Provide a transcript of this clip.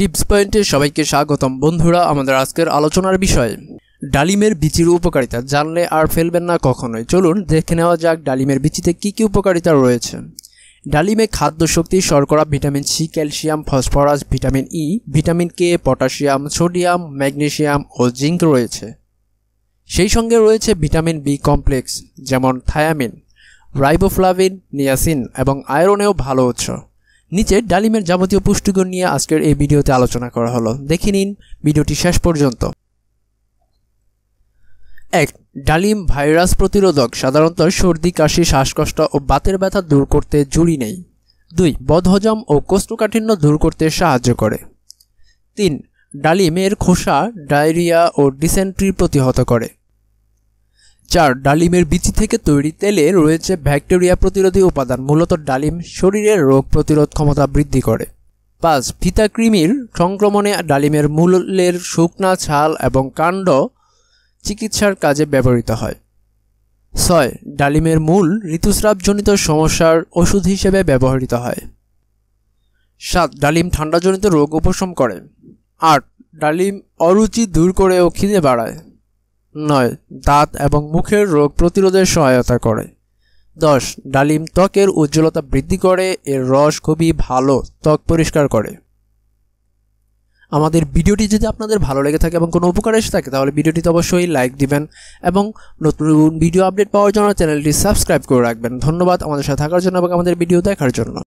tips পয়েন্টে সবাইকে স্বাগতম বন্ধুরা আমাদের আজকের আলোচনার বিষয় ডালিমের বিচির উপকারিতা জানলে আর ফেলবেন না কখনোই চলুন দেখে নেওয়া যাক ডালিমের বিচিতে কি কি উপকারিতা রয়েছে ডালিমে খাদ্য শক্তি শর্করা vitamin C calcium phosphorus vitamin E vitamin K potassium sodium magnesium ও জিঙ্ক রয়েছে সেই সঙ্গে রয়েছে ভিটামিন বি কমপ্লেক্স যেমন থায়ামিন রাইবোফ্লাভিন নিয়াসিন এবং আয়রনেও ভালো উৎস নিচে ডালিমের যাবতীয় পুষ্টিগুণ নিয়ে আজকের এই ভিডিওতে আলোচনা করা হলো দেখে নিন ভিডিওটি শেষ পর্যন্ত এক ডালিম ভাইরাস প্রতিরোধক সাধারণত সর্দি কাশি শ্বাসকষ্ট ও বাতের ব্যথা দূর করতে জুড়ি নেই দুই বদহজম ও কোষ্ঠকাঠিন্য দূর করতে সাহায্য করে তিন ডালিমের খোসা ডায়রিয়া ও ডিসেন্ট্রি প্রতিহত করে চার ডালিমের বিচি থেকে তৈরি তেলে রয়েছে ব্যাকটেরিয়া প্রতিরোধী উপাদান মূলত ডালিম শরীরের রোগ প্রতিরোধ ক্ষমতা বৃদ্ধি করে পাঁচ ফিতা কৃমির সংক্রমণে ডালিমের মূলের শুকনা ছাল এবং কাণ্ড চিকিৎসার কাজে ব্যবহৃত হয় ছয় ডালিমের মূল ঋতুস্রাবজনিত সমস্যার ওষুধ হিসেবে ব্যবহৃত হয় সাত ডালিম ঠান্ডাজনিত রোগ উপশম করে আট ডালিম অরুচি দূর করে ও খিদে বাড়ায় নয় দাঁত এবং মুখের রোগ প্রতিরোধে সহায়তা করে দশ ডালিম ত্বকের উজ্জ্বলতা বৃদ্ধি করে এর রস খুবই ভালো ত্বক পরিষ্কার করে আমাদের ভিডিওটি যদি আপনাদের ভালো লেগে থাকে এবং কোনো উপকার এসে থাকে তাহলে ভিডিওটিতে অবশ্যই লাইক দিবেন এবং নতুন ভিডিও আপডেট পাওয়ার জন্য চ্যানেলটি সাবস্ক্রাইব করে রাখবেন ধন্যবাদ আমাদের সাথে থাকার জন্য এবং আমাদের ভিডিও দেখার জন্য